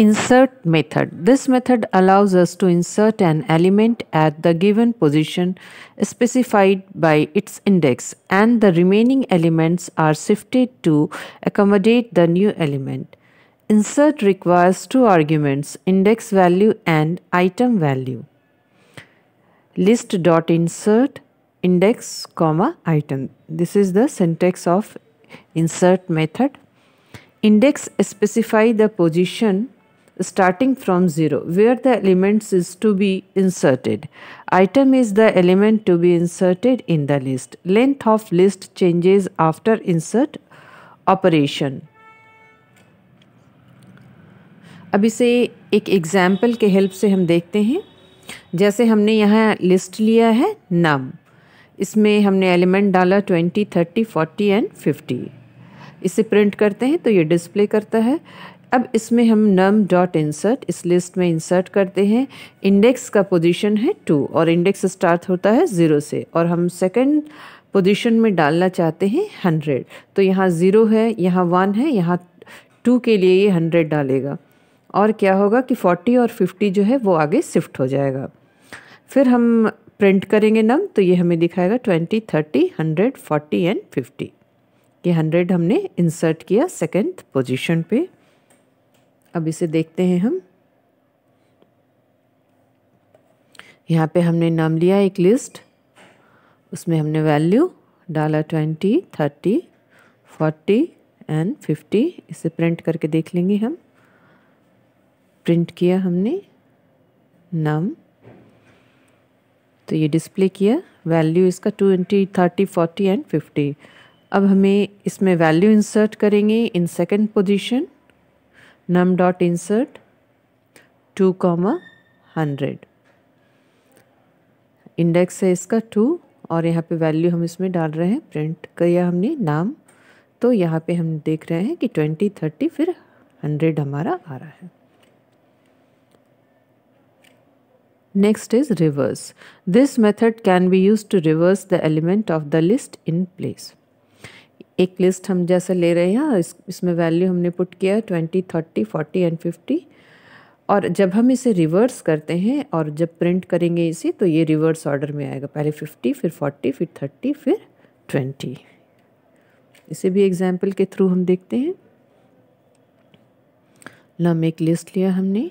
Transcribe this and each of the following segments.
Insert method. This method allows us to insert an element at the given position specified by its index and the remaining elements are shifted to accommodate the new element. Insert requires two arguments, index value and item value. List dot insert index comma item. This is the syntax of insert method. Index specify the position starting from zero where the elements is to be inserted. Item is the element to be inserted in the list. Length of list changes after insert operation. अब इसे एक example के help से हम देखते हैं जैसे हमने यहाँ लिस्ट लिया है नम इसमें हमने एलिमेंट डाला twenty thirty forty and fifty इसे प्रिंट करते हैं तो ये डिस्प्ले करता है अब इसमें हम नम डॉट इंसर्ट इस लिस्ट में इंसर्ट करते हैं इंडेक्स का पोजीशन है टू और इंडेक्स स्टार्ट होता है ज़ीरो से और हम सेकंड पोजीशन में डालना चाहते हैं हंड्रेड तो यहाँ ज़ीरो है यहाँ वन है यहाँ टू के लिए ये हंड्रेड डालेगा और क्या होगा कि फोर्टी और फिफ्टी जो है वो आगे शिफ्ट हो जाएगा फिर हम प्रिंट करेंगे नम तो ये हमें दिखाएगा twenty thirty hundred forty and fifty ये हंड्रेड हमने इंसर्ट किया सेकेंड पोजिशन पर अब इसे देखते हैं हम यहाँ पे हमने नाम लिया एक लिस्ट उसमें हमने वैल्यू डाला twenty thirty forty and fifty इसे प्रिंट करके देख लेंगे हम प्रिंट किया हमने नाम तो ये डिस्प्ले किया वैल्यू इसका twenty thirty forty and fifty अब हमें इसमें वैल्यू इंसर्ट करेंगे in second position num dot insert 2 comma 100 index है इसका टू और यहाँ पे value हम इसमें डाल रहे हैं print किया हमने नाम तो यहाँ पे हम देख रहे हैं कि ट्वेंटी थर्टी फिर हंड्रेड हमारा आ रहा है Next is reverse. This method can be used to reverse the element of the list in place. एक लिस्ट हम जैसे ले रहे हैं इस इसमें वैल्यू हमने पुट किया है twenty thirty forty and fifty और जब हम इसे रिवर्स करते हैं और जब प्रिंट करेंगे इसे तो ये रिवर्स ऑर्डर में आएगा पहले फिफ्टी फिर फोर्टी फिर थर्टी फिर ट्वेंटी इसे भी एग्जाम्पल के थ्रू हम देखते हैं लम एक लिस्ट लिया हमने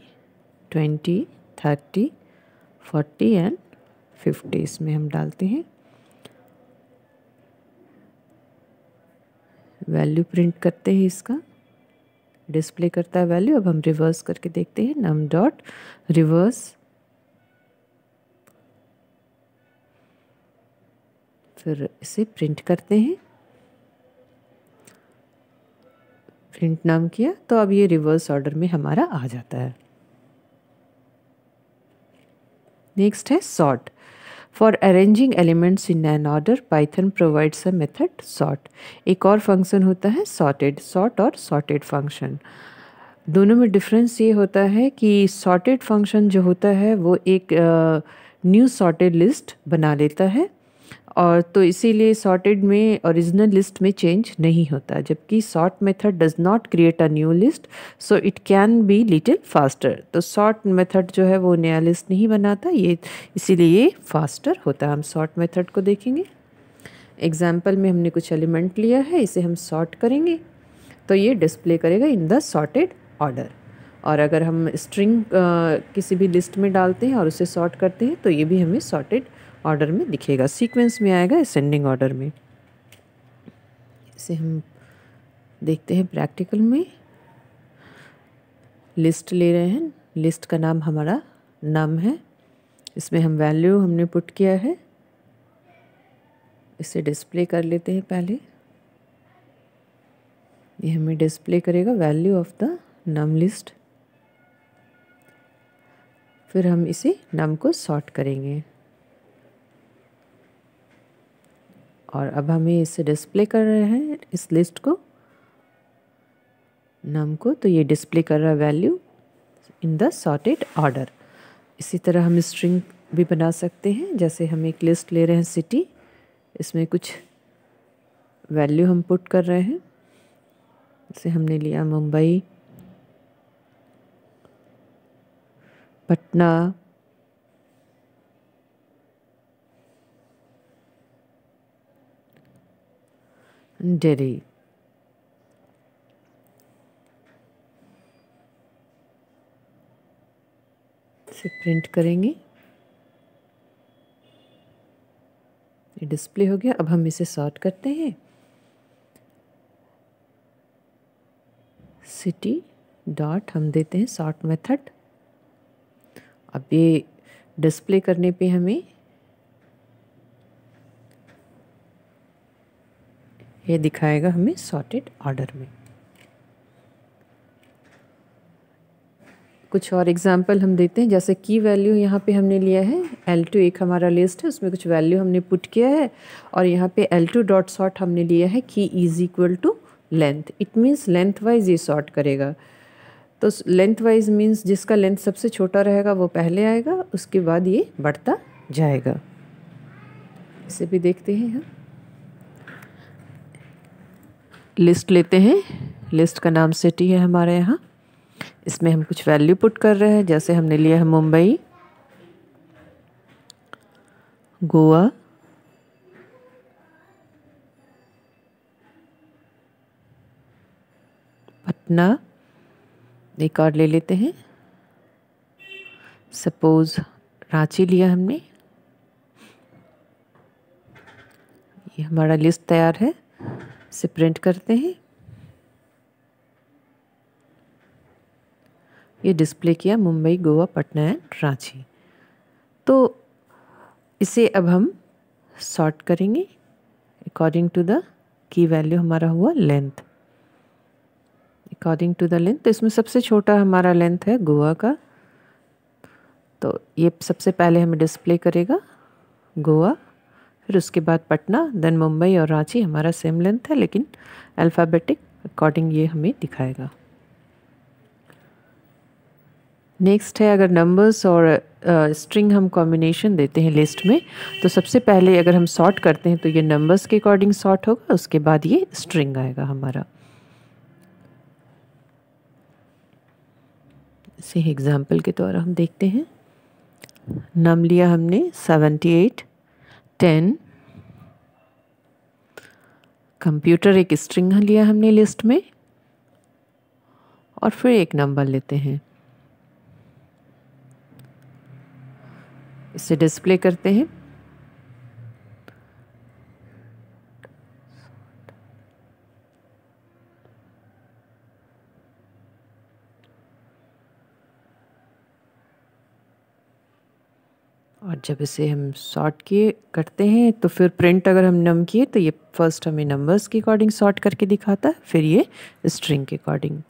twenty thirty forty and fifty इसमें हम डालते हैं वैल्यू प्रिंट करते हैं इसका डिस्प्ले करता है वैल्यू अब हम रिवर्स करके देखते हैं नम डॉट रिवर्स फिर इसे प्रिंट करते हैं प्रिंट नाम किया तो अब ये रिवर्स ऑर्डर में हमारा आ जाता है नेक्स्ट है sort for arranging elements in an order Python provides a method sort एक और फंक्शन होता है सॉर्टेड सॉर्ट और सॉर्टेड फंक्शन दोनों में डिफरेंस ये होता है कि सॉर्टेड फंक्शन जो होता है वो एक न्यू सॉर्टेड लिस्ट बना लेता है और तो इसीलिए सॉर्टेड में ओरिजिनल लिस्ट में चेंज नहीं होता जबकि sort method does not create a new list so it can be little faster तो सॉर्ट मेथड जो है वो नया लिस्ट नहीं बनाता ये इसीलिए ये फास्टर होता है हम सॉर्ट मेथड को देखेंगे एग्जाम्पल में हमने कुछ एलिमेंट लिया है इसे हम सॉर्ट करेंगे तो ये डिस्प्ले करेगा इन द सॉर्टेड ऑर्डर और अगर हम स्ट्रिंग किसी भी लिस्ट में डालते हैं और उसे सॉर्ट करते हैं तो ये भी हमें सॉर्टेड ऑर्डर में दिखेगा सीक्वेंस में आएगा असेंडिंग ऑर्डर में इसे हम देखते हैं प्रैक्टिकल में लिस्ट ले रहे हैं लिस्ट का नाम हमारा नम है इसमें हम वैल्यू हमने पुट किया है इसे डिस्प्ले कर लेते हैं पहले ये हमें डिस्प्ले करेगा value of the num list फिर हम इसे नम को सॉर्ट करेंगे और अब हमें इसे डिस्प्ले कर रहे हैं इस लिस्ट को नाम को तो ये डिस्प्ले कर रहा है value in the sorted order इसी तरह हम स्ट्रिंग भी बना सकते हैं जैसे हम एक लिस्ट ले रहे हैं सिटी इसमें कुछ वैल्यू हम पुट कर रहे हैं जैसे हमने लिया मुंबई पटना Did he? से प्रिंट करेंगे ये डिस्प्ले हो गया अब हम इसे सॉर्ट करते हैं सिटी डॉट हम देते हैं सॉर्ट मेथड अब ये डिस्प्ले करने पे हमें ये दिखाएगा हमें सॉर्टेड ऑर्डर में कुछ और एग्जांपल हम देते हैं जैसे की वैल्यू यहाँ पे हमने लिया है एल टू एक हमारा लिस्ट है उसमें कुछ वैल्यू हमने पुट किया है और यहाँ पे एल टू डॉट सॉर्ट हमने लिया है key is equal to length it means length wise ये सॉर्ट करेगा तो लेंथ वाइज मीन्स जिसका लेंथ सबसे छोटा रहेगा वो पहले आएगा उसके बाद ये बढ़ता जाएगा इसे भी देखते हैं हम लिस्ट लेते हैं लिस्ट का नाम सिटी है हमारे यहाँ इसमें हम कुछ वैल्यू पुट कर रहे हैं जैसे हमने लिया है मुंबई गोवा पटना एक और ले लेते हैं सपोज़ रांची लिया हमने ये हमारा लिस्ट तैयार है से प्रिंट करते हैं ये डिस्प्ले किया मुंबई गोवा पटना एंड रांची तो इसे अब हम सॉर्ट करेंगे according to the key value हमारा हुआ length according to the length तो इसमें सबसे छोटा हमारा लेंथ है गोवा का तो ये सबसे पहले हमें डिस्प्ले करेगा गोवा फिर उसके बाद पटना देन मुंबई और रांची हमारा सेम लेंथ है लेकिन अल्फ़ाबेटिक अकॉर्डिंग ये हमें दिखाएगा नेक्स्ट है अगर नंबर्स और स्ट्रिंग uh, हम कॉम्बिनेशन देते हैं लिस्ट में तो सबसे पहले अगर हम सॉर्ट करते हैं तो ये नंबर्स के अकॉर्डिंग सॉर्ट होगा उसके बाद ये स्ट्रिंग आएगा हमारा इसे एग्ज़ाम्पल के द्वारा हम देखते हैं नम लिया हमने सेवेंटी एट टेन कंप्यूटर एक स्ट्रिंग लिया हमने लिस्ट में और फिर एक नंबर लेते हैं इसे डिस्प्ले करते हैं और जब इसे हम सॉर्ट किए करते हैं तो फिर प्रिंट अगर हम नम किए तो ये फर्स्ट हमें नंबर्स के अकॉर्डिंग सॉर्ट करके दिखाता है फिर ये स्ट्रिंग के अकॉर्डिंग